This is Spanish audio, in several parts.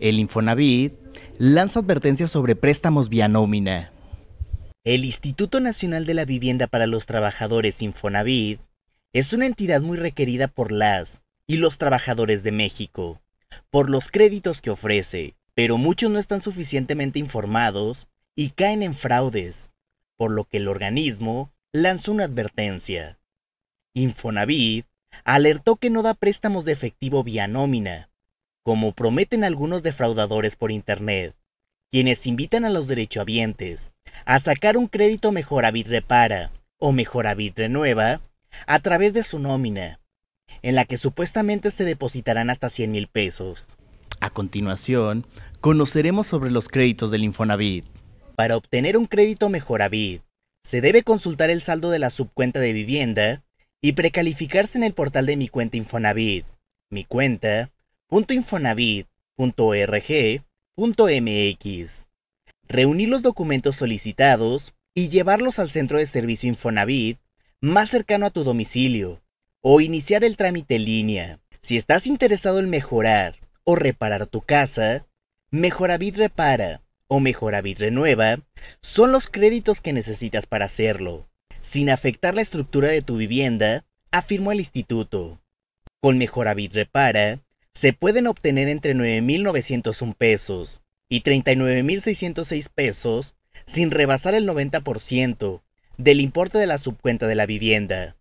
El Infonavit lanza advertencias sobre préstamos vía nómina. El Instituto Nacional de la Vivienda para los Trabajadores Infonavit es una entidad muy requerida por las y los trabajadores de México, por los créditos que ofrece, pero muchos no están suficientemente informados y caen en fraudes, por lo que el organismo lanzó una advertencia. Infonavit alertó que no da préstamos de efectivo vía nómina, como prometen algunos defraudadores por Internet, quienes invitan a los derechohabientes a sacar un crédito Mejoravit Repara o Mejoravit Renueva a través de su nómina, en la que supuestamente se depositarán hasta 100 mil pesos. A continuación, conoceremos sobre los créditos del Infonavit. Para obtener un crédito Mejoravit, se debe consultar el saldo de la subcuenta de vivienda y precalificarse en el portal de Mi Cuenta Infonavit, Mi Cuenta infonavit.org.mx. Reunir los documentos solicitados y llevarlos al centro de servicio Infonavit más cercano a tu domicilio o iniciar el trámite en línea. Si estás interesado en mejorar o reparar tu casa, Mejoravit Repara o Mejoravit Renueva son los créditos que necesitas para hacerlo, sin afectar la estructura de tu vivienda, afirmó el instituto. Con Mejoravit Repara, se pueden obtener entre 9.901 pesos y 39.606 pesos sin rebasar el 90% del importe de la subcuenta de la vivienda.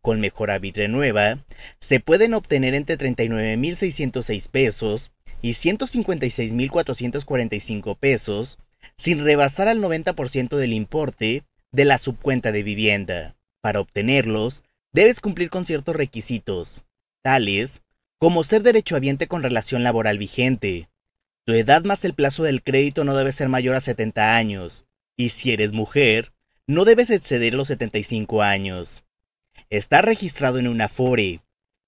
Con mejora nueva se pueden obtener entre 39.606 pesos y 156.445 pesos sin rebasar el 90% del importe de la subcuenta de vivienda. Para obtenerlos, debes cumplir con ciertos requisitos, tales como ser derechohabiente con relación laboral vigente. Tu edad más el plazo del crédito no debe ser mayor a 70 años, y si eres mujer, no debes exceder los 75 años. Estar registrado en una FORE.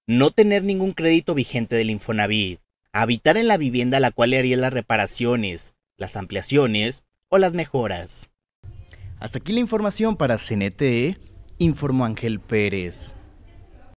No tener ningún crédito vigente del Infonavit. Habitar en la vivienda a la cual le harías las reparaciones, las ampliaciones o las mejoras. Hasta aquí la información para CNTE, informó Ángel Pérez.